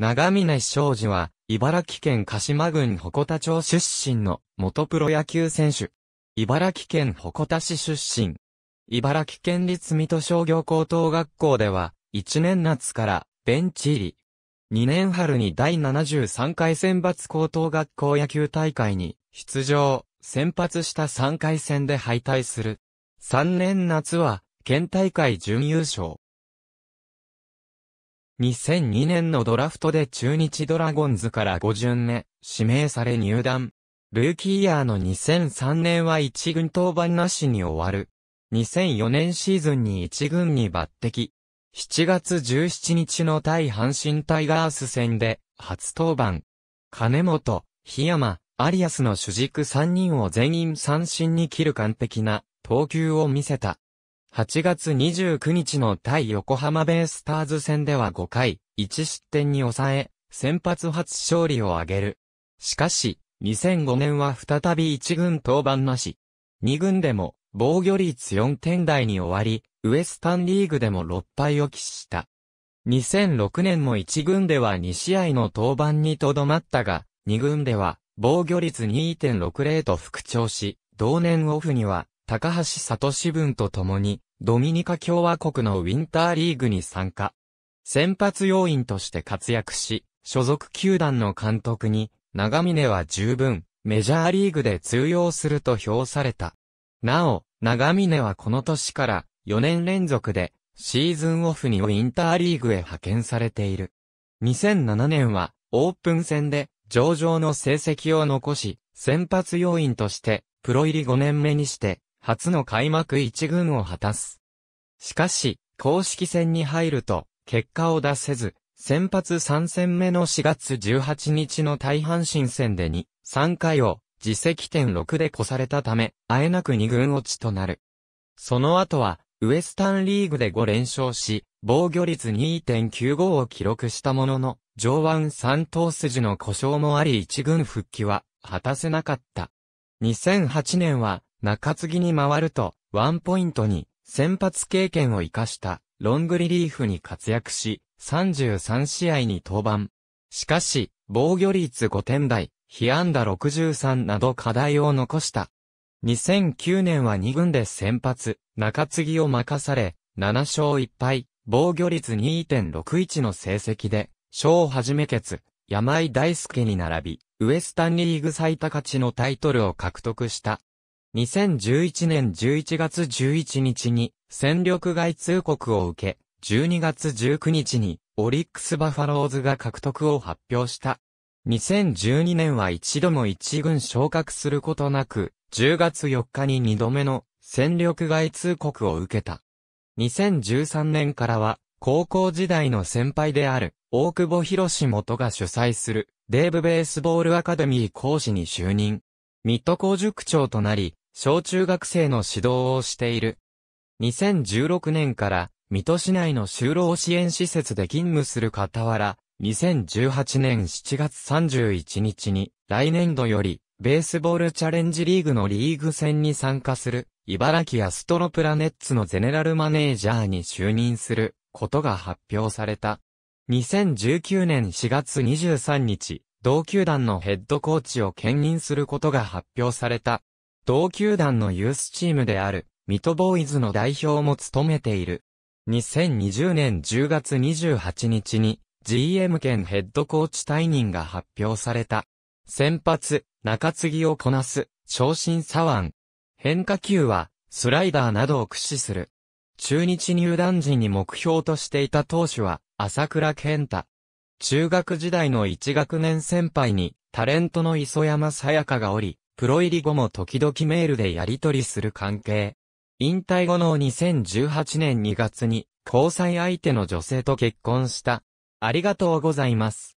長峰昌司は、茨城県鹿島郡鉾田町出身の元プロ野球選手。茨城県鉾田市出身。茨城県立水戸商業高等学校では、1年夏からベンチ入り。2年春に第73回選抜高等学校野球大会に出場、先発した3回戦で敗退する。3年夏は、県大会準優勝。2002年のドラフトで中日ドラゴンズから5巡目、指名され入団。ルーキーイヤーの2003年は1軍登板なしに終わる。2004年シーズンに1軍に抜擢。7月17日の対阪神タイガース戦で初登板。金本、檜山、アリアスの主軸3人を全員三振に切る完璧な投球を見せた。8月29日の対横浜ベイスターズ戦では5回、1失点に抑え、先発初勝利を挙げる。しかし、2005年は再び1軍登板なし。2軍でも防御率4点台に終わり、ウエスタンリーグでも6敗を喫した。2006年も1軍では2試合の登板にとどまったが、2軍では防御率2.60と復調し、同年オフには高橋里志文と共に、ドミニカ共和国のウィンターリーグに参加。先発要員として活躍し、所属球団の監督に、長峰は十分、メジャーリーグで通用すると評された。なお、長峰はこの年から4年連続でシーズンオフにウィンターリーグへ派遣されている。2007年はオープン戦で上々の成績を残し、先発要員としてプロ入り5年目にして初の開幕一軍を果たす。しかし、公式戦に入ると、結果を出せず、先発3戦目の4月18日の大阪神戦で2、3回を、自責点6で越されたため、あえなく2軍落ちとなる。その後は、ウエスタンリーグで5連勝し、防御率2.95を記録したものの、上腕三頭筋の故障もあり一軍復帰は果たせなかった。2008年は中継ぎに回ると、ワンポイントに、先発経験を活かした、ロングリリーフに活躍し、33試合に登板。しかし、防御率5点台、被安打63など課題を残した。2009年は2軍で先発、中継ぎを任され、7勝1敗、防御率2.61の成績で、小はじめ決、山井大輔に並び、ウエスタンリーグ最多勝ちのタイトルを獲得した。2011年11月11日に戦力外通告を受け、12月19日にオリックスバファローズが獲得を発表した。2012年は一度も一軍昇格することなく、10月4日に2度目の戦力外通告を受けた。2013年からは、高校時代の先輩である、大久保博士元が主催する、デーブベースボールアカデミー講師に就任。水戸工塾長となり、小中学生の指導をしている。2016年から、水戸市内の就労支援施設で勤務する傍ら、2018年7月31日に、来年度より、ベースボールチャレンジリーグのリーグ戦に参加する、茨城アストロプラネッツのゼネラルマネージャーに就任することが発表された。2019年4月23日、同球団のヘッドコーチを兼任することが発表された。同球団のユースチームである、ミトボーイズの代表も務めている。2020年10月28日に GM 兼ヘッドコーチ退任が発表された。先発、中継ぎをこなす、昇進左腕。変化球は、スライダーなどを駆使する。中日入団時に目標としていた投手は、朝倉健太。中学時代の一学年先輩に、タレントの磯山さやかがおり、プロ入り後も時々メールでやり取りする関係。引退後の2018年2月に交際相手の女性と結婚した。ありがとうございます。